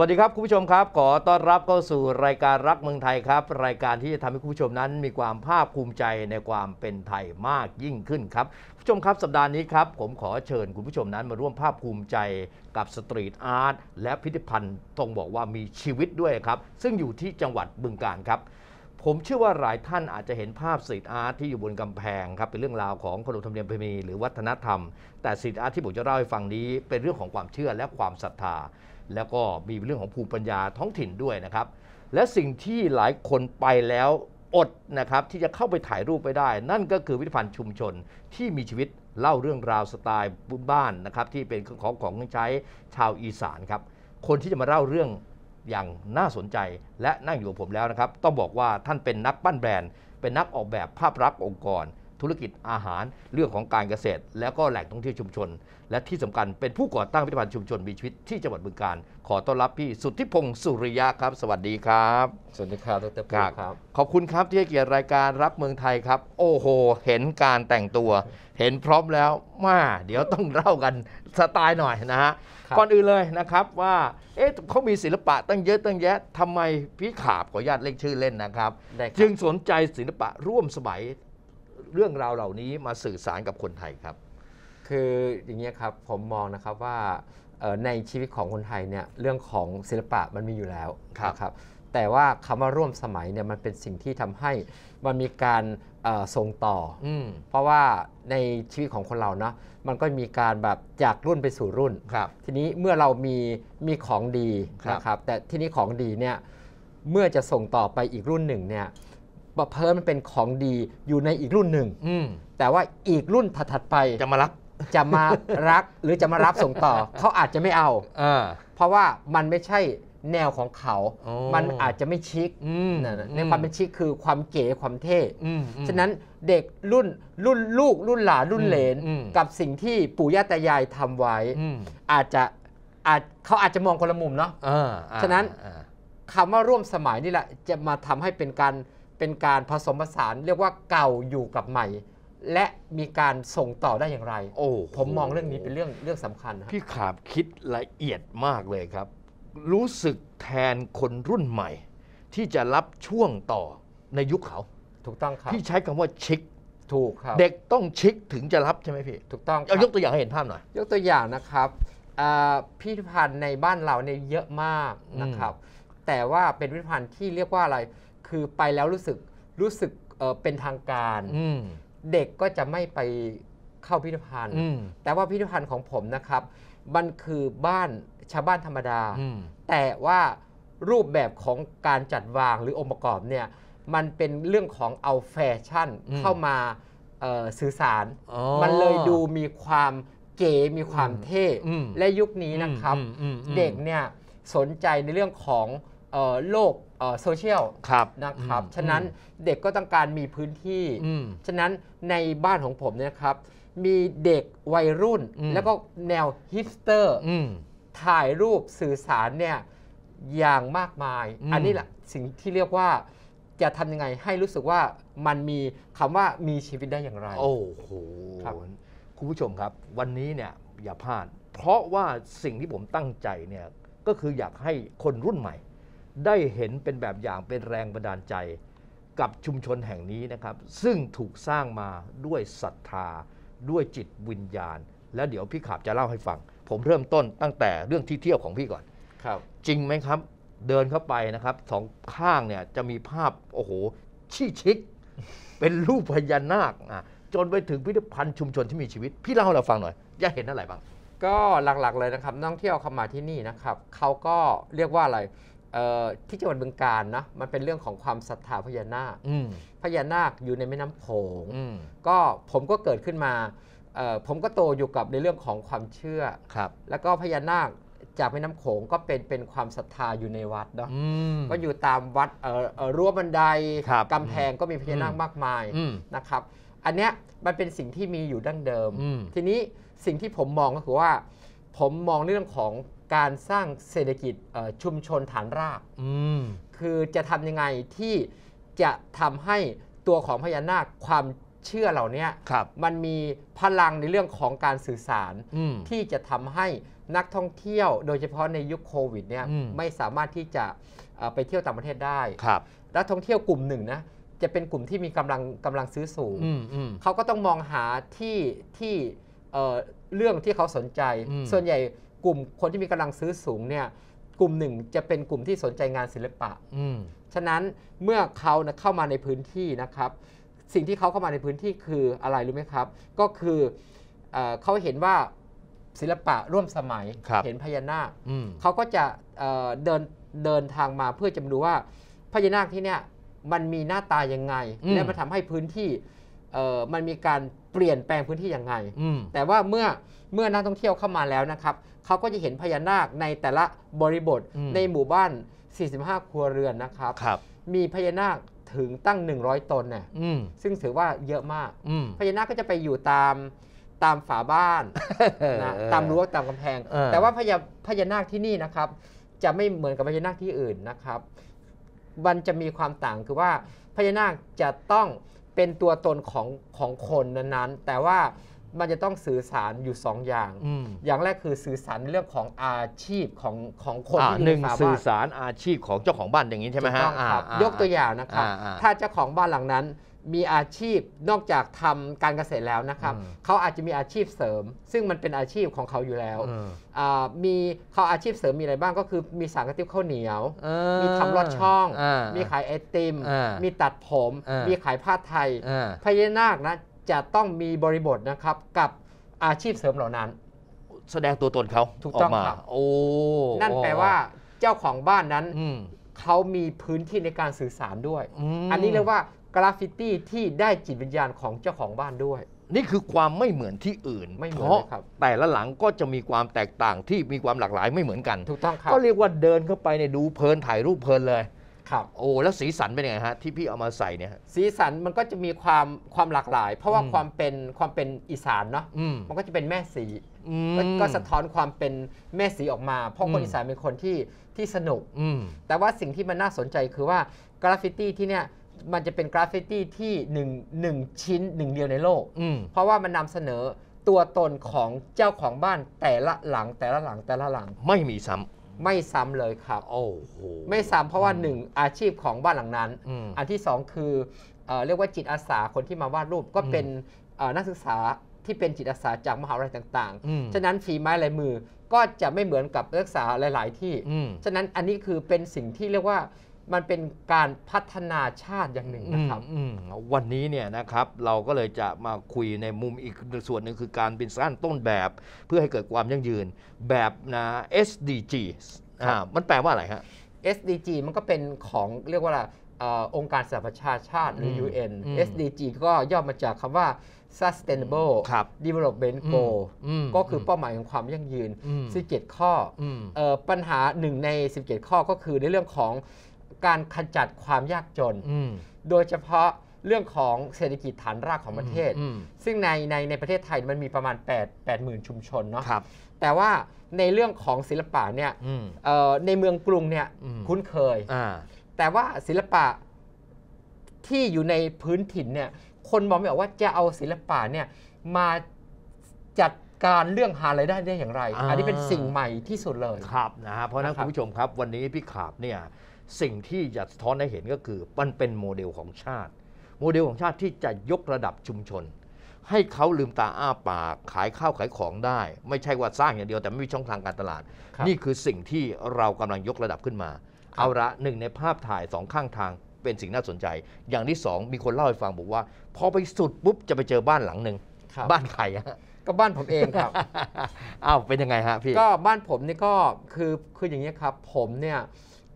วัสดีครับ คุณผู้ชมครับขอต้อนรับเข้าสู่รายการรักเมืองไทยครับ รายการที่จะทำให้คุณผู้ชมนั้น มีความภาคภูมิใจในความเป็นไทยมากยิ่งขึ้นครับผู้ชมครับสัปดาห์นี้ครับ ผมขอเชิญคุณผู้ชมนั้นมาร่วมภาคภูมิใจกับสตรีทอาร์ตและพิพิธภัณฑ์ ตรงบอกว่ามีชีวิตด้วยครับ ซึ่งอยู่ที่จังหวัดบึงกาฬครับ ผมเชื่อว่าหลายท่านอาจจะเห็นภาพสตรีทอาร์ตที่อยู่บนกำแพงครับเป็นเรื่องราวของขนมทำมเนียมเพีหรือวัฒนธรรม แต่สตรีทอาร์ตที่ผมจะเล่าให้ฟังนี้ เป็นเรื่องของความเชื่อและความศรัทธาแล้วก็มีเรื่องของภูมิปัญญาท้องถิ่นด้วยนะครับและสิ่งที่หลายคนไปแล้วอดนะครับที่จะเข้าไปถ่ายรูปไปได้ นั่นก็คือพิพิธภัณฑ์ชุมชนที่มีชีวิตเล่าเรื่องราวสไตล์บ้านนะครับที่เป็นองของของใช้ชาวอีสานครับคนที่จะมาเล่าเรื่องอย่างน่าสนใจและนั่งอยู่กับผมแล้วนะครับต้องบอกว่าท่านเป็นนักปั้นแบรนด์เป็นนักออกแบบภาพลักษณ์องค์กรธุรกิจอาหารเรื่องของการเกษตร แล้วก็แหล่งท่องเที่ยวชุมชน และที่สำคัญเป็นผู้ก่อตั้งพิพิธภัณฑ์ชุมชนมีชีวิตที่จังหวัดบึงการขอต้อนรับพี่สุทธิพงศ์สุริยะครับ สวัสดีครับสวัสดีครับดรานครับ ขอบคุณครับที่ให้เกียรติรายการรับเมืองไทยครับโอ้โหเห็นการแต่งตัว เห็นพร้อมแล้วมาเดี๋ยวต้องเล่ากันสไตล์หน่อยนะฮะก่อนอื่นเลยนะครับว่าเอ๊ะเขามีศิลปะตั้งเยอะตั้งแยะทำไมพี่ขาบขออนุญาตเล่นชื่อเล่นนะครับจึงสนใจศิลปะร่วมสมัยเรื่องราวเหล่านี้มาสื่อสารกับคนไทยครับ คืออย่างนี้ครับ ผมมองนะครับว่าในชีวิตของคนไทยเนี่ยเรื่องของศิลปะมันมีอยู่แล้วครับ แต่ว่าคำว่าร่วมสมัยเนี่ยมันเป็นสิ่งที่ทำให้มันมีการส่งต่ออเพราะว่าในชีวิตของคนเราเนาะมันก็มีการแบบจากรุ่นไปสู่รุ่นครับ ทีนี้เมื่อเรามีมีของดีนะครับ แต่ที่นี้ของดีเนี่ยเมื่อจะส่งต่อไปอีกรุ่นหนึ่งเนี่ยบะเพิร์มันเป็นของดีอยู่ในอีกรุ่นหนึ่ง แต่ว่าอีกรุ่นถัดไปจะมารับจะมารัก หรือจะมารับส่งต่อ เขาอาจจะไม่เอาเพราะว่ามันไม่ใช่แนวของเขา มันอาจจะไม่ชิคในความเป็นชิคคือความเก๋ความเท่ฉะนั้นเด็กรุ่นรุ่นลูกรุ่นหลานรุ่นเหลนกับสิ่งที่ปู่ย่าตายายทำไว้อาจจะอาจเขาอาจจะมองคนละมุมเนาะฉะนั้นคำคำว่าร่วมสมัยนี่แหละจะมาทำให้เป็นการเป็นการผสมผสานเรียกว่าเก่าอยู่กับใหม่ และมีการส่งต่อได้อย่างไร โอ้ผมมองเรื่องนี้เป็นเรื่องเรื่องสำคัญพี่ขาบคิดละเอียดมากเลยครับ รู้สึกแทนคนรุ่นใหม่ ที่จะรับช่วงต่อในยุคเขาถูกต้องครับพี่ใช้คำว่าชิคถูกครับเด็กต้องชิคถึงจะรับใช่ไหมพี่ถูกต้องเอายกตัวอย่างให้เห็นภาพหน่อยยกตัวอย่างนะครับพิพิธภัณฑ์ในบ้านเราเนี่ยเยอะมากนะครับ แต่ว่าเป็นพิพิธภัณฑ์ที่เรียกว่าอะไรคือไปแล้วรู้สึกรู้สึกเป็นทางการ เด็กก็จะไม่ไปเข้าพิพิธภัณฑ์ แต่ว่าพิพิธภัณฑ์ของผมนะครับ มันคือบ้านชาวบ้านธรรมดาแต่ว่ารูปแบบของการจัดวางหรือองค์ประกอบเนี่ยมันเป็นเรื่องของเอาแฟชั่น เข้ามาสื่อสารมันเลยดูมีความเก๋มีความเท่และยุคนี้นะครับ เด็กเนี่ยสนใจในเรื่องของโลกโซเชียลครับนะครับ ฉะนั้นเด็กก็ต้องการมีพื้นที่ ฉะนั้นในบ้านของผมเนี่ยครับ มีเด็กวัยรุ่นแล้วก็แนวฮิปสเตอร์ถ่ายรูปสื่อสารเนี่ยอย่างมากมาย อันนี้แหละสิ่งที่เรียกว่าจะทำยังไงให้รู้สึกว่ามันมีคำว่ามีชีวิตได้อย่างไร โอ้โหครับคุณผู้ชมครับวันนี้เนี่ยอย่าพลาด เพราะว่าสิ่งที่ผมตั้งใจเนี่ยก็คืออยากให้คนรุ่นใหม่ได้เห็นเป็นแบบอย่างเป็นแรงบันดาลใจกับชุมชนแห่งนี้นะครับ ซึ่งถูกสร้างมาด้วยศรัทธาด้วยจิตวิญญาณ แล้วเดี๋ยวพี่ขาบจะเล่าให้ฟัง ผมเริ่มต้นตั้งแต่เรื่องที่เที่ยวของพี่ก่อนครับจริงไหมครับ เดินเข้าไปนะครับสองข้างเนี่ยจะมีภาพโอ้โห ชี้ชิก เป็นรูปพญานาคอ่ะจนไปถึงพิพิธภัณฑ์ชุมชนที่มีชีวิตพี่เล่าให้เราฟังหน่อยจะเห็นอะไรบ้างก็หลักๆเลยนะครับนักท่องเที่ยวเข้ามาที่นี่นะครับ เขาก็เรียกว่าอะไรที่จังหวัดบึงการนะมันเป็นเรื่องของความศรัทธาพญานาคพญานาคอยู่ในแม่น้ำโขงก็ผมก็เกิดขึ้นมา ผมก็โตอยู่กับในเรื่องของความเชื่อครับ แล้วก็พญานาคจากแม่น้ำโขงก็เป็นเป็นความศรัทธาอยู่ในวัดเนาะก็อยู่ตามวัดรั้วบันไดกำแพงก็มีพญานาคมากมายนะครับ อันเนี้ยมันเป็นสิ่งที่มีอยู่ดั้งเดิม ทีนี้สิ่งที่ผมมองก็คือว่าผมมองเรื่องของการสร้างเศรษฐกิจชุมชนฐานราก คือจะทำยังไงที่จะทำให้ตัวของพญานาคความเชื่อเหล่านี้มันมีพลังในเรื่องของการสื่อสารที่จะทำให้นักท่องเที่ยว โดยเฉพาะในยุคโควิดเนี่ยไม่สามารถที่จะไปเที่ยวต่างประเทศได้นักท่องเที่ยวกลุ่มหนึ่งนะจะเป็นกลุ่มที่มีกำลังกำลังซื้อสูง เขาก็ต้องมองหาที่ที่เรื่องที่เขาสนใจส่วนใหญ่กลุ่มคนที่มีกำลังซื้อสูงเนี่ย กลุ่มหนึ่งจะเป็นกลุ่มที่สนใจงานศิลปะฉะนั้นเมื่อเขาเข้ามาในพื้นที่นะครับ สิ่งที่เขาเข้ามาในพื้นที่คืออะไรรู้ไหมครับ ก็คือเอเขาเห็นว่าศิลปะร่วมสมัย เห็นพญานาคเขาก็จะเเดินเดินทางมาเพื่อจะดูว่าพญานาคที่เนี่ยมันมีหน้าตายังไงและมันทำให้พื้นที่มันมีการเปลี่ยนแปลงพื้นที่ยังไง แต่ว่าเมื่อเมื่อนักท่องเที่ยวเข้ามาแล้วนะครับเขาก็จะเห็นพญานาคในแต่ละบริบทในหมู่บ้าน 45 ครัวเรือนนะครับรบมีพญานาคถึงตั้ง 100 ตนนี่ะซึ่งถือว่าเยอะมากมพญานาคก็จะไปอยู่ตามตามฝาบ้านนะตามรั้ว ตามกำแพง แต่ว่าพญาพญานาคที่นี่นะครับ จะไม่เหมือนกับพญานาคที่อื่นนะครับ มันจะมีความต่างคือว่าพญานาคจะต้องเป็นตัวตนของของคนนั้นๆ แต่ว่ามันจะต้องสื่อสารอยู่ 2 อย่างออย่างแรกคือสื่อสารในเรื่องของอาชีพของของคนที่หอยู่นึ่งนสื่อสารอาชีพของเจ้าของบ้านอย่างนี้ใช่ไหมฮะยกตัวอย่างนะครับ ถ้าเจ้าของบ้านหลังนั้น มีอาชีพนอกจากทำการเกษตรแล้วนะครับ เขาอาจจะมีอาชีพเสริม ซึ่งมันเป็นอาชีพของเขาอยู่แล้ว มีเขาอาชีพเสริมมีอะไรบ้าง ก็คือมีสารกระติบข้าวเหนียว มีทำลอดช่อง มีขายไอติม มีตัดผม มีขายผ้าไทย พญานาคนะจะต้องมีบริบทนะครับกับอาชีพเสริมเหล่านั้น แสดงตัวตนเขาถูกต้องครับโอ้นั่นแปลว่าเจ้าของบ้านนั้นเขามีพื้นที่ในการสื่อสารด้วยออันนี้เรียกว่ากราฟิตี้ที่ได้จิตวิญญาณของเจ้าของบ้านด้วย นี่คือความไม่เหมือนที่อื่นไม่เหมือนพราะครับ แต่ละหลังก็จะมีความแตกต่างที่มีความหลากหลายไม่เหมือนกันถูกต้องครับก็เรียกว่าเดินเข้าไปเนี่ยดูเพลินถ่ายรูปเพลินเลยครับโอ้แล้วสีสันเป็นยังไงฮะที่พี่เอามาใส่เนี่ยสีสันมันก็จะมีความความหลากหลาย เพราะว่าความเป็นความเป็นอีสานเนาะมมันก็จะเป็นแม่สีก็สะท้อนความเป็นแม่สีออกมา เพราะคนอีสานเป็นคนที่ที่สนุกอแต่ว่าสิ่งที่มันน่าสนใจคือว่ากราฟฟิตี้ที่เนี่ยมันจะเป็นกราฟฟิตี้ที่หนึ่งหนึ่งชิ้นหนึ่งเดียวในโลกอืเพราะว่ามันนำเสนอตัวตนของเจ้าของบ้านแต่ละหลังแต่ละหลังแต่ละหลังไม่มีซ้ไม่ซ้ำเลยครับโอ้โห ไม่ซ้ำเพราะว่าหนึ่งอาชีพของบ้านหลังนั้นอันที่สองคือเอเรียกว่าจิตอาสาคนที่มาวาดรูปก็เป็นนักศึกษาที่เป็นจิตอาสาจากมหาวิทยาลัยต่างๆ ฉะนั้นฝีไม้ลายมือก็จะไม่เหมือนกับนักศึกษาหลายๆที่ ฉะนั้นอันนี้คือเป็นสิ่งที่เรียกว่ามันเป็นการพัฒนาชาติอย่างหนึ่งนะครับ วันนี้เนี่ยนะครับเราก็เลยจะมาคุยในมุมอีกส่วนหนึ่งคือการเป็นสร้างต้นแบบ เพื่อให้เกิดความยั่งยืนแบบนะ SDG มันแปลว่าอะไรฮะ SDG มันก็เป็นของเรียกว่าอะไรองค์การสหประชาชาติ หรือ UN SDG ก็ย่อมาจากคำว่า Sustainable Development Goal ก็คือเป้าหมายของความยั่งยืน 17 ข้อปัญหาหนึ่งใน 17 ข้อก็คือในเรื่องของการขจัดความยากจน โดยเฉพาะเรื่องของเศรษฐกิจฐานรากของประเทศ ซึ่งในในในประเทศไทยมันมีประมาณ 8 8 0 0 0 ชุมชนเนาะแต่ว่าในเรื่องของศิลปะเนี่ยในเมืองกรุงเนี่ยคุ้นเคย แต่ว่าศิลปะที่อยู่ในพื้นถิ่นเนี่ย คนมองไม่ออกว่าจะเอาศิลปะเนี่ยมาจัดการเรื่องหารายได้ได้อย่างไร อันนี้เป็นสิ่งใหม่ที่สุดเลย ครับนะฮะเพราะนั้นคุณผู้ชมครับวันนี้พี่ขาบเนี่ยสิ่งที่จะสะท้อนให้เห็นก็คือมันเป็นโมเดลของชาติ โมเดลของชาติที่จะยกระดับชุมชน ให้เขาลืมตาอ้าปากขายข้าวขายของได้ ไม่ใช่ว่าสร้างอย่างเดียวแต่ไม่มีช่องทางการตลาด นี่คือสิ่งที่เรากำลังยกระดับขึ้นมา เอาละหนึ่งในภาพถ่ายสองข้างทางเป็นสิ่งน่าสนใจ อย่างที่สองมีคนเล่าให้ฟังบอกว่าพอไปสุดปุ๊บจะไปเจอบ้านหลังหนึ่งบ้านใครฮะก็บ้านผมเองครับอ้าวเป็นยังไงฮะพี่ก็บ้านผมนี่ก็คือคืออย่างนี้ครับ ผมเนี่ย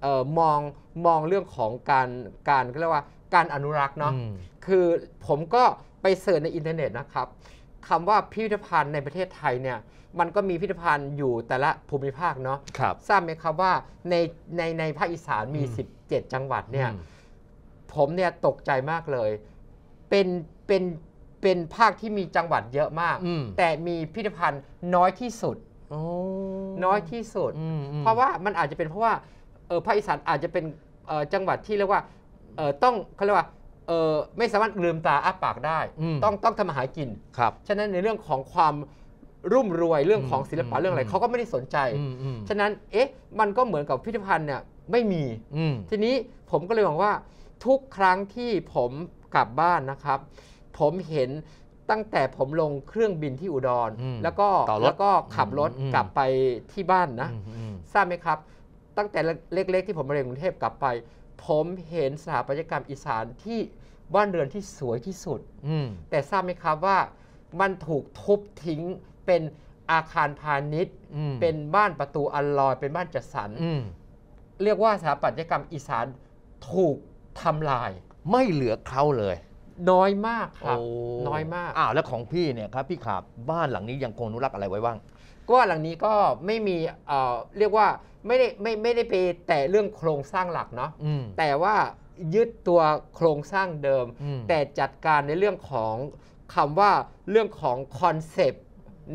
ออมองมองเรื่องของการการเรียกว่าการอนุรักษ์เนาะ คือผมก็ไปเสิร์ชในอินเทอร์เน็ตนะครับคำว่าพิพิธภัณฑ์ในประเทศไทยเนี่ย มันก็มีพิพิธภัณฑ์อยู่แต่ละภูมิภาคเนาะครับทราบไหมครับว่าในในในภาคอีสานมี 17 จังหวัดเนี่ย ผมเนี่ยตกใจมากเลย เป็นเป็นเป็นภาคที่มีจังหวัดเยอะมาก แต่มีพิพิธภัณฑ์น้อยที่สุดน้อยที่สุด เพราะว่ามันอาจจะเป็นเพราะว่าเออภาคอีสานอาจจะเป็นจังหวัดที่เรียกว่าเออต้องเขาเรียกว่าเออไม่สามารถลืมตาอ้าปากได้ ต้องต้องทำมาหากินครับฉะนั้นในเรื่องของความรุ่มรวยเรื่องของศิลปะเรื่องอะไรเขาก็ไม่ได้สนใจ ฉะนั้นเอ๊ะมันก็เหมือนกับพิพิธภัณฑ์เนี่ยไม่มี ทีนี้ผมก็เลยบอกว่า ทุกครั้งที่ผมกลับบ้านนะครับ ผมเห็นตั้งแต่ผมลงเครื่องบินที่อุดร แล้วก็แล้วก็ขับรถกลับไปที่บ้านนะทราบไหมครับตั้งแต่เล็กๆที่ผมมาเรียนกรุงเทพกลับไป ผมเห็นสถาปัตยกรรมอีสานที่บ้านเรือนที่สวยที่สุดแต่ทราบไหมครับว่ามันถูกทุบทิ้งเป็นอาคารพาณิชย์เป็นบ้านประตูอัลลอยเป็นบ้านจัดสรรเรียกว่าสถาปัตยกรรมอีสานถูกทำลาย ไม่เหลือเขาเลย น้อยมากครับน้อยมากอ้าวแล้วของพี่เนี่ยครับ พี่ขาบบ้านหลังนี้ยังคงอนุรักษ์อะไรไว้บ้างก็หลังนี้ก็ไม่มีเอ่อเรียกว่าไม่ได้ไม่ไม่ได้ไปแต่เรื่องโครงสร้างหลักเนาะ แต่ว่ายึดตัวโครงสร้างเดิมมแต่จัดการในเรื่องของคำว่าเรื่องของคอนเซปต์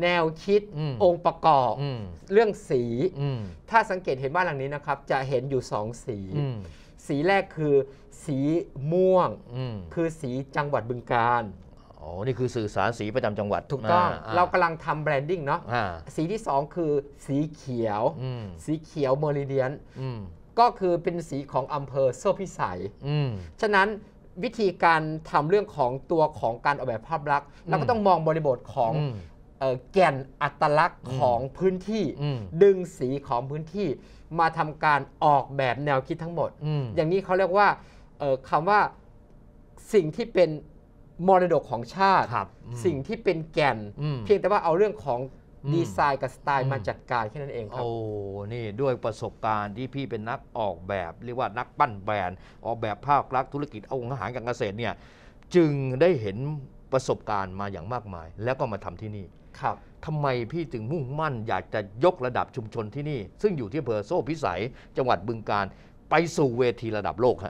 แนวคิดอองค์ประกอบอเรื่องสีอถ้าสังเกตเห็นบ้านหลังนี้นะครับจะเห็นอยู่สองสี สีแรกคือ สีม่วงคือสีจังหวัดบึงการอ๋อ นี่คือสื่อสารสีประจำจังหวัดถูกต้องเรากำลังทำแบรนดิ้งเนาะสีที่สองคือสีเขียวสีเขียวเมริเดียนก็คือเป็นสีของอำเภอโซ่พิสัยฉะนั้นวิธีการทำเรื่องของตัวของการออกแบบภาพลักษณ์ เราก็ต้องมองบริบทของแก่นอัตลักษณ์ของพื้นที่ดึงสีของพื้นที่มาทำการออกแบบแนวคิดทั้งหมดอย่างนี้เขาเรียกว่าคำว่าสิ่งที่เป็นมรดกของชาติสิ่งที่เป็นแก่น เพียงแต่ว่าเอาเรื่องของดีไซน์กับสไตล์มาจัดการแค่นั้นเองครับโอ้นี่ด้วยประสบการณ์ที่พี่เป็นนักออกแบบ เรียกว่านักปั้นแบรนด์ ออกแบบภาคลักษณ์ธุรกิจเอาอาหารการเกษตรเนี่ยจึงได้เห็นประสบการณ์มาอย่างมากมาย แล้วก็มาทำที่นี่ครับทำไมพี่ถึงมุ่งมั่น อยากจะยกระดับชุมชนที่นี่ซึ่งอยู่ที่อำเภอโซ่พิสัยจังหวัดบึงการไปสู่เวทีระดับโลกฮร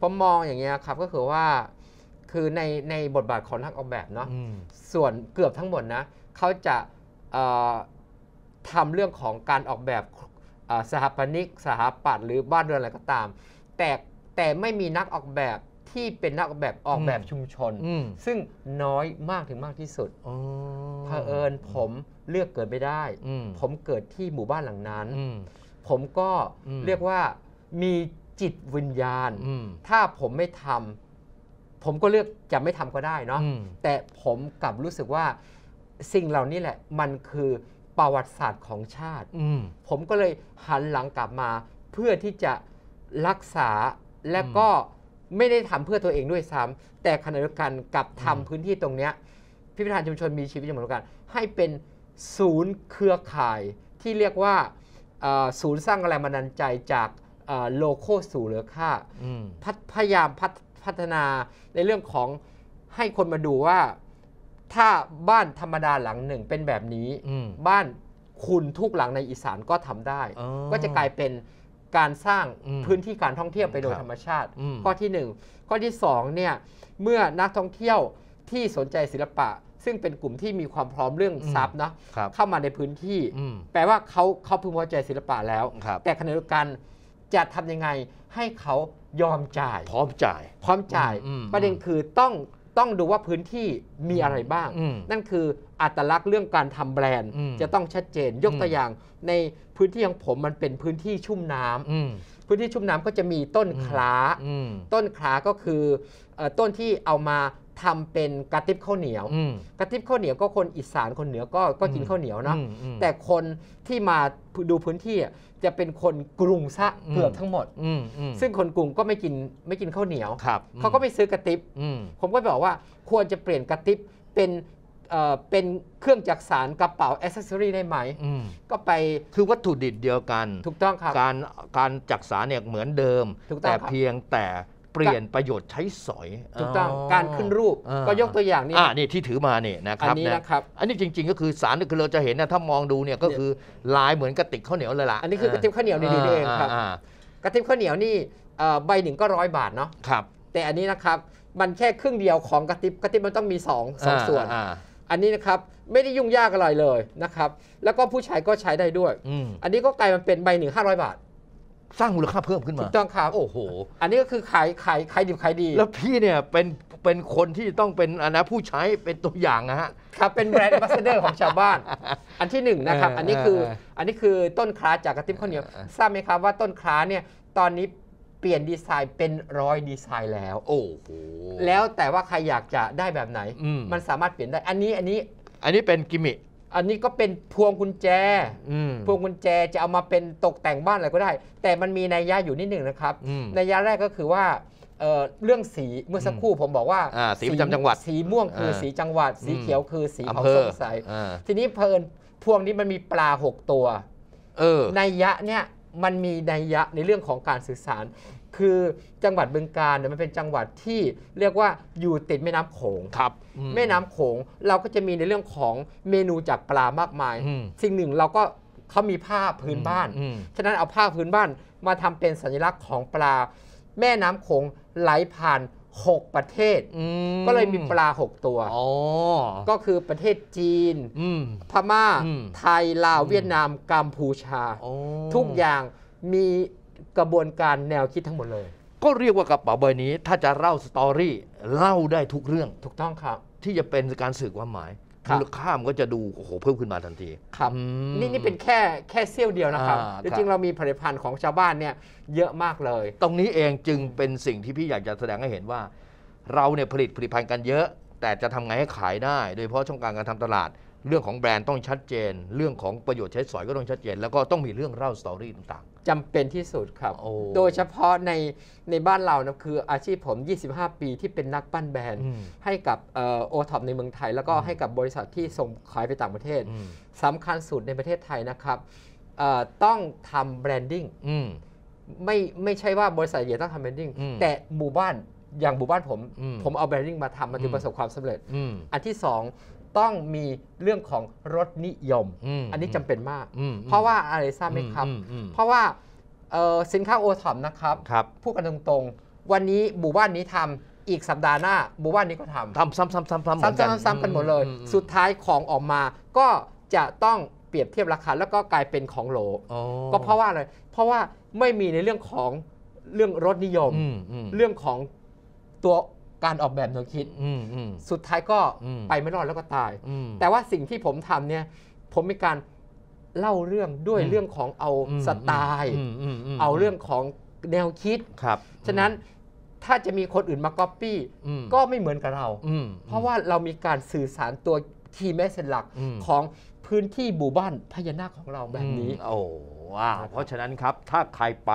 ผมมองอย่างเงี้ยครับก็คือว่าคือในในบทบาทของนักออกแบบเนาะส่วนเกือบทั้งหมดนะเขาจะทำเรื่องของการออกแบบสถาปนิกสถาปัตย์หรือบ้านเรือนอะไรก็ตามแต่แต่ไม่มีนักออกแบบ ที่เป็นนักออกแบบออกแบบชุมชน ซึ่งน้อยมากถึงมากที่สุดเผอิญผมเลือกเกิดไม่ได้ผมเกิดที่หมู่บ้านหลังนั้น ผมก็เรียกว่ามีจิตวิญญาณ ถ้าผมไม่ทำผมก็เลือกจะไม่ทำก็ได้เนาะแต่ผมกลับรู้สึกว่าสิ่งเหล่านี้แหละ มันคือประวัติศาสตร์ของชาติ ผมก็เลยหันหลังกลับมาเพื่อที่จะรักษาและก็ไม่ได้ทำเพื่อตัวเองด้วยซ้ำแต่ขณะเดียวกันกับทำพื้นที่ตรงเนี้ยพิพิธภัณฑ์ชุมชนมีชีวิตอย่างเหมือกัน ให้เป็นศูนย์เครือข่ายที่เรียกว่าศูนย์สร้างแรงบันดาลใจจากโลโก้สู่เหลือค่าพยายามพัฒพัฒนาในเรื่องของให้คนมาดูว่า ถ้าบ้านธรรมดาหลังหนึ่งเป็นแบบนี้บ้านคุณทุกหลังในอีสานก็ทำได้ ก็จะกลายเป็นการสร้างพื้นที่การท่องเที่ยวไปโดยธรรมชาติ ข้อที่1ข้อที่ 2 เนี่ยเมื่อนักท่องเที่ยวที่สนใจศิลปะ ซึ่งเป็นกลุ่มที่มีความพร้อมเรื่องทรัพย์เนาะเข้ามาในพื้นที่แปลว่าเขาเขาพึงพอใจศิลปะแล้วแต่ขณะเดียวกันจะทำยังไงให้เขายอมจ่ายพร้อมจ่ายพร้อมจ่ายประเด็นคือต้องต้องดูว่าพื้นที่มีอะไรบ้าง นั่นคืออัตลักษณ์เรื่องการทำแบรนด์จะต้องชัดเจนยกตัวอย่างในพื้นที่ของผมมันเป็นพื้นที่ชุ่มน้ำาพื้นที่ชุ่มน้ำก็จะมีต้นคล้าต้นคล้าก็คือต้นที่เอามาทำเป็นกระติบข้าวเหนียวกระติบข้าวเหนียวก็คนอีสานคนเหนือก็ก็กินข้าวเหนียวเนาะแต่คนที่มาดูพื้นที่จะเป็นคนกรุงซะเกือบทั้งหมดซึ่งคนกรุงก็ไม่กินไม่กินข้าวเหนียวเขาก็ไม่ซื้อกระติบผมก็บอกว่า ควรจะเปลี่ยนกระติบเป็นเป็นเครื่องจักสารกระเป๋าแอสเซสซอรีได้ไหมก็ไปคือวัตถุดิบเดียวกันถูกต้องครับการการจักสารเนี่ยเหมือนเดิมแต่เพียงแต่เปลี่ยนประโยชน์ใช้สอยถูกต้องการขึ้นรูปก็ยกตัวอย่างนี่อ่านี่ที่ถือมาเนี่ยนะครับอันนี้นะครับอันนี้จริงๆก็คือสารคือเราจะเห็นนะถ้ามองดูเนี่ยก็คือลายเหมือนกระติกข้าวเหนียวเลยล่ะอันนี้คือกระติบข้าวเหนียวดีๆเองครับกระติบข้าวเหนียวนี่ใบหนึ่งก็ร้อยบาทเนาะครับแต่อันนี้นะครับมันแค่ครึ่งเดียวของกระติบกระติบมันต้องมี2อสองส่วนอันนี้นะครับไม่ได้ยุ่งยากอะไรเลยนะครับแล้วก็ผู้ใช้ก็ใช้ได้ด้วยอันนี้ก็กลายมันเป็นใบหนึ่งห้าร้อยบาทสร้างมูลค่าเพิ่มขึ้นมาถูกต้องครับโอ้โห อันนี้ก็คือขายขายขายดิบขายดี แล้วพี่เนี่ยเป็นเป็นคนที่ต้องเป็นอนะผู้ใช้เป็นตัวอย่างนะฮะ ครับเป็นแบรนด์บัสเดอร์ของชาวบ้าน อันที่หนึ่งนะครับ อันนี้คืออันนี้คือต้นคลาจากกระติบข้าวเหนียว ทราบไหมครับว่าต้นคลาเนี่ยตอนนี้เปลี่ยนดีไซน์เป็นร้อยดีไซน์แล้ว โอ้โห แล้วแต่ว่าใครอยากจะได้แบบไหน มันสามารถเปลี่ยนได้ อันนี้อันนี้ อันนี้เป็นกิมมิอันนี้ก็เป็นพวงกุญแจพวงกุญแจจะเอามาเป็นตกแต่งบ้านอะไรก็ได้ แต่มันมีนัยยะอยู่นิดหนึ่งนะครับนัยยะแรกก็คือว่าเเรื่องสีเมื่อสักครู่ผมบอกว่าสีประจำจังหวัด สีม่วงคืออสีจังหวัด สีเขียวคือสีของสภสอยทีนี้เพลินพวงนี้มันมีปลาหกตัว เออนัยยะเนี่ยมันมีนัยยะในเรื่องของการสื่อสารคือจังหวัดบึงกาฬเนี่ยมันเป็นจังหวัดที่เรียกว่าอยู่ติดแม่น้ำโขงครับ แม่น้ำโขงเราก็จะมีในเรื่องของเมนูจากปลามากมายมสิ่งหนึ่งเราก็เขามีผ้าพื้นบ้าน ฉะนั้นเอาผ้าพื้นบ้านมาทำเป็นสัญลักษณ์ของปลาแม่น้ำโขงไหลผ่าน 6 ประเทศ ก็เลยมีปลา 6 ตัวก็คือประเทศจีนมพม่าไทยลาวเวียดนามกัมพูชาทุกอย่างมีกระบวนการแนวคิดทั้งหมดเลย ก็เรียกว่ากระเป๋าใบนี้ถ้าจะเล่าสตอรี่เล่าได้ทุกเรื่องถูกต้องครับ ที่จะเป็นการสื่อความหมายคมูลค่ามันก็จะดูโอ้โห เพิ่มขึ้นมาทันทีครับนี่นี่เป็นแค่แค่เซี่ยวเดียวนะครับ จรัจริงเรามีผลิตภัณฑ์ของชาวบ้านเนี่ยเยอะมากเลย ตรงนี้เองจึงเป็นสิ่งที่พี่อยากจะแสดงให้เห็นว่า เราเนี่ยผลิตผลิตภัณฑ์กันเยอะ แต่จะทำไงให้ขายได้ โดยเฉพาะช่องการการทำตลาด เรื่องของแบรนด์ต้องชัดเจน เรื่องของประโยชน์ใช้สอยก็ต้องชัดเจนแล้วก็ต้องมีเรื่องเล่าสตอรี่ต่างจำเป็นที่สุดครับ โดยเฉพาะในในบ้านเรานะคืออาชีพผม 25 ปีที่เป็นนักปั้นแบรนด์ ให้กับโอท็อปในเมืองไทย แล้วก็ให้กับบริษัทที่ส่งขายไปต่างประเทศสำคัญสุดในประเทศไทยนะครับต้องทำแบรนดิ้งไม่ไม่ใช่ว่าบริษัทใหญ่ต้องทำแบรนดิ้งแต่หมู่บ้านอย่างหมู่บ้านผมผมเอาแบรนดิ้งมาทำมันถึงประสบความสำเร็จ อันที่สองต้องมีเรื่องของรสนิยม อันนี้จำเป็นมาก เพราะว่าอะไรทราบไหมครับเพราะว่าสินค้าโอท็อปนะครับรบพูดกันตรงๆ วันนี้หมู่บ้านนี้ทำอีกสัปดาห์หน้าหมู่บ้านนี้ ก็ทำทำซ้ำๆๆๆซ้ำซ้ำซ้ำกันหมดเลย สุดท้ายของออกมาก็จะต้องเปรียบเทียบราคาแล้วก็กลายเป็นของโหลก็เพราะว่าอะไร เพราะว่าไม่มีในเรื่องของเรื่องรสนิยม เรื่องของตัวการออกแบบแนวคิดสุดท้ายก็ไปไม่รอดแล้วก็ตาย แต่ว่าสิ่งที่ผมทำเนี่ย ผมมีการเล่าเรื่องด้วยเรื่องของเอาสไตล์ เอาเรื่องของแนวคิดครับฉะนั้นถ้าจะมีคนอื่นมาก๊อปปี้ก็ไม่เหมือนกับเรา เพราะว่าเรามีการสื่อสารตัวคีย์แมสเซจหลักของพื้นที่บูบ้านพญานาคของเราแบบนี้โอ้ว้าเพราะฉะนั้นครับถ้าใครไป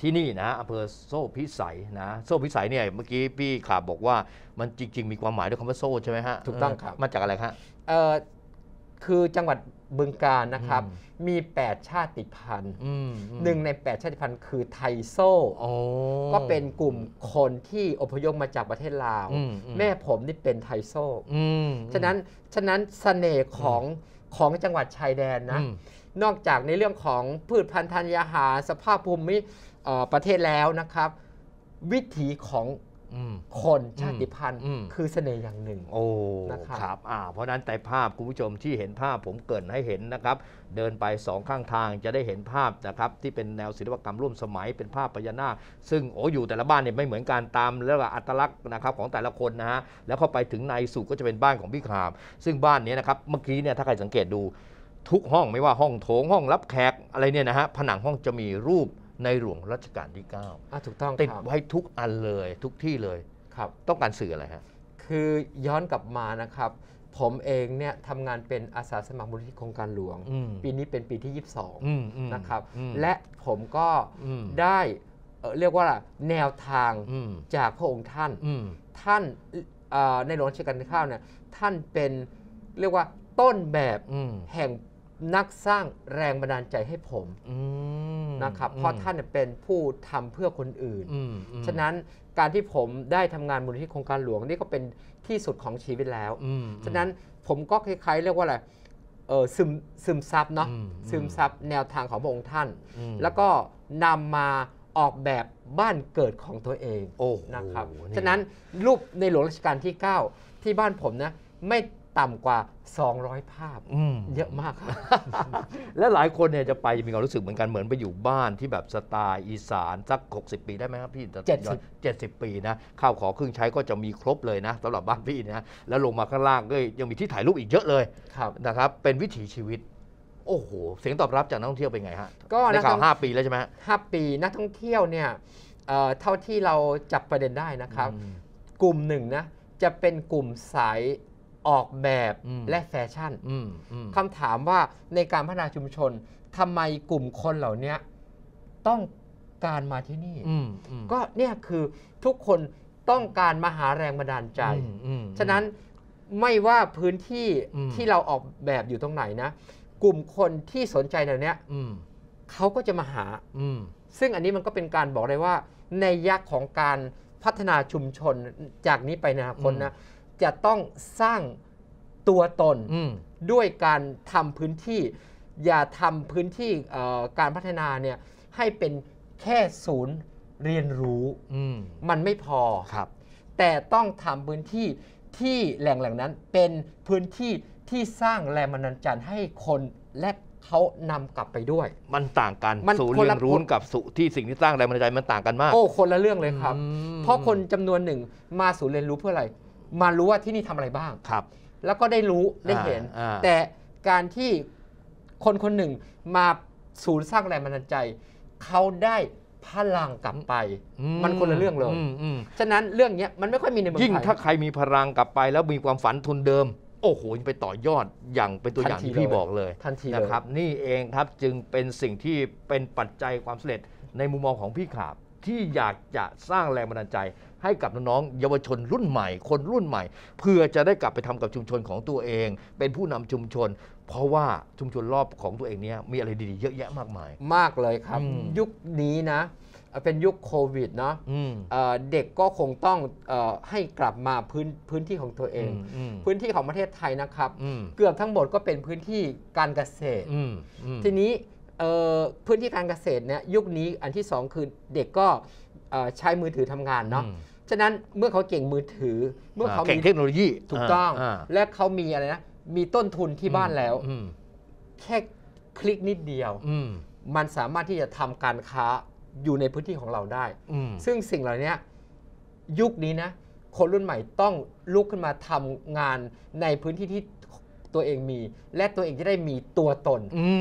ที่นี่นะอำเภอโซ่พิสัยนะโซ่พิสัยเนี่ยเมื่อกี้พี่ขาบบอกว่ามันจริงๆมีความหมายด้วยคำว่าโซ่ใช่ไหมฮะถูกต้องครับมาจากอะไรฮะเอ่อคือจังหวัดบึงการนะครับมี 8 ชาติพันธุ์หนึ่งใน 8 ชาติพันธุ์คือไทโซ่ ก็เป็นกลุ่มคนที่อพยพมาจากประเทศลาว แม่ผมนี่เป็นไทโซ่ฉะนั้นฉะนั้นสเสน่ห์ของอของจังหวัดชายแดนนะ นอกจากในเรื่องของ พืชพันธุ์ธัญญาหารสภาพภูมิประเทศแล้วนะครับวิถีของคนชาติพันธุ์คือเสน่ห์อย่างหนึ่งโอ้นะครับอ่าเพราะนั้นแต่ภาพคุณผู้ชมที่เห็นภาพผมเกินให้เห็นนะครับ เดินไปสองข้างทางจะได้เห็นภาพนะครับที่เป็นแนวศิลปกรรมร่วมสมัยเป็นภาพพญานาคซึ่งโอ้อยู่แต่ละบ้านเนี่ยไม่เหมือนกันตามแล้วก็อัตลักษณ์นะครับของแต่ละคนนะฮะแล้วเข้าไปถึงในสุก็จะเป็นบ้านของพี่ขาม ซึ่งบ้านนี้นะครับเมื่อกี้เนี่ยถ้าใครสังเกตดู ทุกห้องไม่ว่าห้องโถงห้องรับแขกอะไรเนี่ยนะฮะผนังห้องจะมีรูปในหลวงรัชกาลที่9ถูกต้องติดไว้ทุกอันเลยทุกที่เลย ครับ ต้องการสื่ออะไรฮะคือย้อนกลับมานะครับ ผมเองเนี่ยทำงานเป็นอาสาสมัครมูลนิธิโครงการหลวง ปีนี้เป็นปีที่ 22 นะครับ และผมก็ได้เรียกว่าแนวทางจากพระองค์ท่าน ท่านในหลวงรัชกาลที่าเนี่ย ท่านเป็นเรียกว่าต้นแบบแห่งนักสร้างแรงบันดาลใจให้ผมนะครับเพราะท่านเป็นผู้ทำเพื่อคนอื่น ฉะนั้นการที่ผมได้ทำงานมูลนิธิโครงการหลวง นี่ก็เป็นที่สุดของชีวิตแล้วฉะนั้นผมก็คล้ายๆ เรียกว่าอะไรเออซึมซึมซับเนาะซึมซับ แนวทางของพระองค์ท่าน แล้วก็นำมาออกแบบบ้านเกิดของตัวเองนะครับฉะนั้นรูปในหลวงรัชกาลที่ 9 ที่บ้านผมนะไม่ต่ำกว่า 200 ภาพเยอะมากและหลายคนเนี่ยจะไปมีความรู้สึกเหมือนกันเหมือนไปอยู่บ้านที่แบบสไตล์อีสานสัก 60 ปีได้ไหมครับพี่เจ็ดสิบเจ็ดสิบปีนะ ข้าวของเครื่องใช้ก็จะมีครบเลยนะสำหรับบ้านพี่นะแล้วลงมาข้างล่างก็ยังมีที่ถ่ายรูปอีกเยอะเลยนะครับ เป็นวิถีชีวิต โอ้โห เสียงตอบรับจากนักท่องเที่ยวเป็นไงฮะก็ในข่าวห้าปีแล้วใช่ไหมห้าปีนักท่องเที่ยวเนี่ยเท่าที่เราจับประเด็นได้นะครับ กลุ่มหนึ่งนะจะเป็นกลุ่มสายออกแบบและแฟชั่นคำถามว่าในการพัฒนาชุมชนทำไมกลุ่มคนเหล่านี้ต้องการมาที่นี่ก็เนี่ยคือทุกคนต้องการมาหาแรงบันดาลใจฉะนั้นไม่ว่าพื้นที่ที่เราออกแบบอยู่ตรงไหนนะ กลุ่มคนที่สนใจเหล่านี้ยเขาก็จะมาหาซึ่งอันนี้มันก็เป็นการบอกเลยว่าในยักษ์ของการพัฒนาชุมชนจากนี้ไปในอนาคตนะจะต้องสร้างตัวตนด้วยการทำพื้นที่ อย่าทำพื้นที่การพัฒนาเนี่ยให้เป็นแค่ศูนย์เรียนรู้ มันไม่พอครับ แต่ต้องทำพื้นที่ที่แหล่งแหล่งนั้น เป็นพื้นที่ที่สร้างแรงมันันจในให้คนและเขานำกลับไปด้วย มันต่างกันศูนย์เรียนรู้กับสุที่สิ่งที่สร้างแรงมันันจันมันต่างกันมากโอ้คนละเรื่องเลยครับ เพราะคนจำนวนหนึ่งมาศูนย์เรียนรู้เพื่ออะไรมารู้ว่าที่นี่ทำอะไรบ้าง ครับ แล้วก็ได้รู้ได้เห็น แต่การที่คนคนหนึ่งมาศูนย์สร้างแรงบันดาลใจ เขาได้พลังกลับไป มันคนละเรื่องเลยฉะนั้นเรื่องนี้มันไม่ค่อยมีในเมืองไทยยิ่ง ถ้าใครมีพลังกลับไปแล้วมีความฝันทุนเดิม โอ้โหไปต่อยอดอย่างเป็นตัวอย่างที่พี่บอกเลยทันทีนะครับ นี่เองครับจึงเป็นสิ่งที่เป็นปัจจัยความสำเร็จในมุมมองของพี่ขาบที่อยากจะสร้างแรงบันดาลใจให้กับน้องเยาวชนรุ่นใหม่คนรุ่นใหม่ เพื่อจะได้กลับไปทำกับชุมชนของตัวเอง เป็นผู้นำชุมชน เพราะว่าชุมชนรอบของตัวเองเนี้ยมีอะไรดีๆ เยอะแยะมากมาย มากเลยครับยุคนี้นะ เป็นยุคโควิดเนาะเด็กก็คงต้องให้กลับมาพื้นพื้นที่ของตัวเอง พื้นที่ของประเทศไทยนะครับ เกือบทั้งหมดก็เป็นพื้นที่การเกษตรทีนี้พื้นที่การเกษตรเนี่ยยุคนี้อันที่สองคือเด็กก็ใช้มือถือทำงานเนาะ ฉะนั้นเมื่อเขาเก่งมือถือ เมื่อเขาเก่งเทคโนโลยีถูกต้องและเขามีอะไรนะมีต้นทุนที่บ้านแล้วแค่คลิกนิดเดียวมันสามารถที่จะทำการค้าอยู่ในพื้นที่ของเราได้ซึ่งสิ่งเหล่านี้ยุคนี้นะคนรุ่นใหม่ต้องลุกขึ้นมาทำงานในพื้นที่ที่ตัวเองมี และตัวเองจะได้มีตัวตน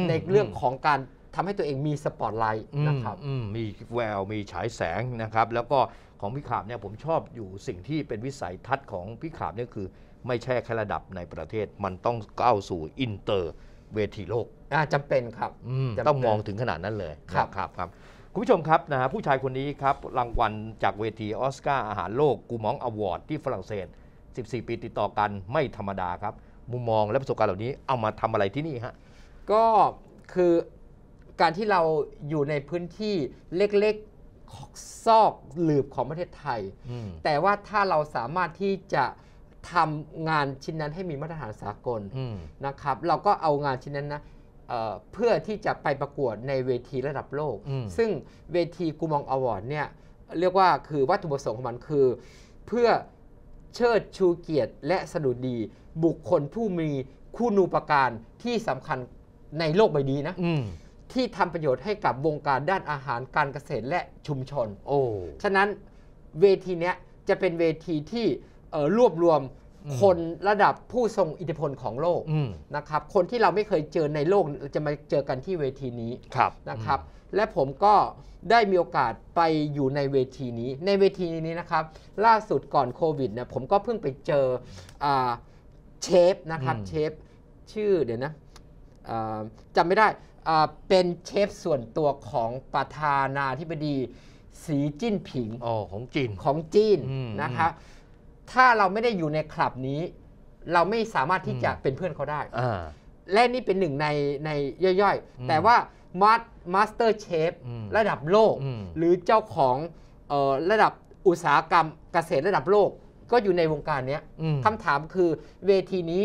ในเรื่องของการทำให้ตัวเองมีสปอตไลท์นะครับมีแวว มีฉายแสงนะครับแล้วก็ของพี่ขามเนี่ยผมชอบอยู่สิ่งที่เป็นวิสัยทัศน์ของพี่ขามเนี่ยคือไม่แช่แค่ระดับในประเทศมันต้องก้าวสู่อินเตอร์เวทีโลกจำเป็นครับต้องมองถึงขนาดนั้นเลยครับครับครับคุณผู้ชมครับนะฮะผู้ชายคนนี้ครับรางวัลจากเวทีออสการ์อาหารโลก กูมองอวอร์ดที่ฝรั่งเศส 14 ปีติดต่อกันไม่ธรรมดาครับ มุมมองและประสบการณ์เหล่านี้เอามาทำอะไรที่นี่ฮะก็คือการที่เราอยู่ในพื้นที่เล็กๆซอก หลืบของประเทศไทย แต่ว่าถ้าเราสามารถที่จะทำงานชิ้นนั้นให้มีมาตรฐานสากลนะครับ เราก็เอางานชิ้นนั้นนะเพื่อที่จะไปประกวดในเวทีระดับโลก ซึ่งเวทีกูมองอวอร์ดเนี่ยเรียกว่า คือวัตถุประสงค์ของมันคือเพื่อเชิดชูเกียรติและสดุดี บุคคลผู้มีคู่นูปการที่สำคัญในโลกใบนี้นะที่ทำประโยชน์ให้กับวงการด้านอาหารการเกษตรและชุมชน โอ้ ฉะนั้นเวทีเนี้ยจะเป็นเวทีที่รวบรวมคนระดับผู้ทรงอิทธิพลของโลกนะครับ คนที่เราไม่เคยเจอในโลกจะมาเจอกันที่เวทีนี้ครับนะครับ และผมก็ได้มีโอกาสไปอยู่ในเวทีนี้ ในเวทีนี้นะครับล่าสุดก่อนโควิดเนี่ยผมก็เพิ่งไปเจออเชฟนะครับเชฟชื่อเดี๋ยวนะจำไม่ได้เป็นเชฟส่วนตัวของประธานาธิบดี สีจิ้นผิงอของจีนของจีนนะครับถ้าเราไม่ได้อยู่ในคลับนี้ เราไม่สามารถที่จะเป็นเพื่อนเขาได้ และนี่เป็นหนึ่งในในย่อยๆ แต่ว่ามาสมาสเตอร์เชฟระดับโลก หรือเจ้าของระดับอุตสาหกรรมเกษตรระดับโลก ก็อยู่ในวงการนี้คำถามคือเวทีนี้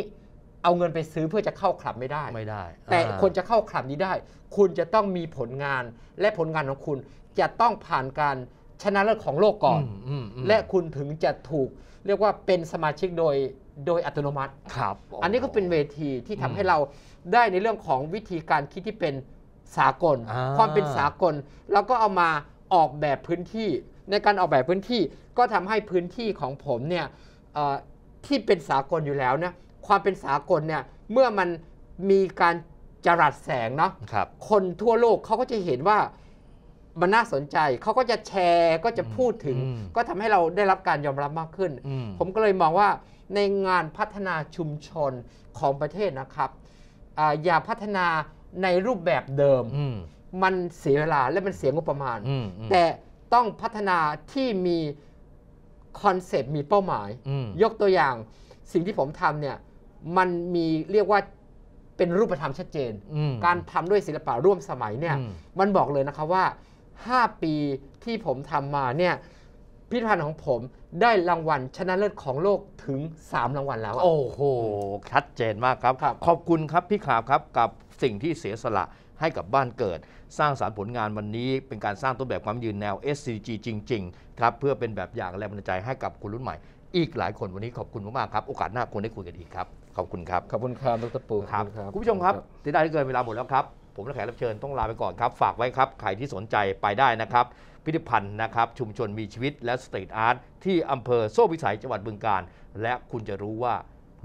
เอาเงินไปซื้อเพื่อจะเข้าคลับไม่ได้ ไม่ได้ แต่คนจะเข้าคลับนี้ได้ คุณจะต้องมีผลงานและผลงานของคุณจะต้องผ่านการชนะเลิศของโลกก่อนออและคุณถึงจะถูกเรียกว่าเป็นสมาชิกโดยโดยอัตโนมัติ ครับ อันนี้ก็เป็นเวทีที่ทำให้เราได้ในเรื่องของวิธีการคิดที่เป็นสากล ความเป็นสากล แล้วก็เอามาออกแบบพื้นที่ ในการออกแบบพื้นที่ ก็ทำให้พื้นที่ของผมเนี่ยที่เป็นสากลอยู่แล้วนะความเป็นสากลเนี่ย เมื่อมันมีการจรัสแสงเนาะคคนทั่วโลกเขาก็จะเห็นว่า มันน่าสนใจ เขาก็จะแชร์ก็จะพูดถึง ก็ทำให้เราได้รับการยอมรับมากขึ้น ผมก็เลยมองว่าในงานพัฒนาชุมชนของประเทศนะครับออย่าพัฒนาในรูปแบบเดิม มันเสียเวลาและมันเสียงบประมาณ แต่ต้องพัฒนาที่มีคอนเซปต์มีเป้าหมาย ยกตัวอย่างสิ่งที่ผมทำเนี่ยมันมีเรียกว่าเป็นรูปธรรมชัดเจน การทำด้วยศิลปะร่วมสมัยเนี่ยมันบอกเลยนะคะว่า 5 ปีที่ผมทำมาเนี่ยพิพิธภัณฑ์ของผมได้รางวัลชนะเลิศของโลกถึง 3 รางวัลแล้ว โอ้โหชัดเจนมากครับรบขอบคุณครับพี่ขาวครับกับสิ่งที่เสียสละให้กับบ้านเกิด สร้างสารรผลงานวันนี้เป็นการสร้างต้นแบบความยืนแนว SCG จริงๆ ครับ เพื่อเป็นแบบอย่างแรงบันดาลใจให้กับคนรุ่นใหม่อีกหลายคนวันนี้ขอบคุณมากๆครับ โอกาสหน้าควรได้คุยกันอีก ครับ ขอบคุณครับ ขอบคุณครับดรปูครับ คุณผู้ชมครับทสีได้ยทีเกินเวลาหมดแล้วครับผมและแขกรับเชิญต้องลาไปก่อนครับฝากไว้ครับใครที่สนใจไปได้นะครับ พิพิธภัณฑ์นะครับชุมชนมีชีวิตและสตรีทอาร์ตที่อำเภอโซ่วิสัยจังหวัดบึงกาฬและคุณจะรู้ว่า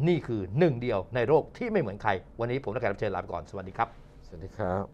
นี่คือหนึ่งเดียวในโลกที่ไม่เหมือนใคร วันนี้ผมและแขกรับเชิญลาไปก่อนสวัสดีครับสวัสดีครับ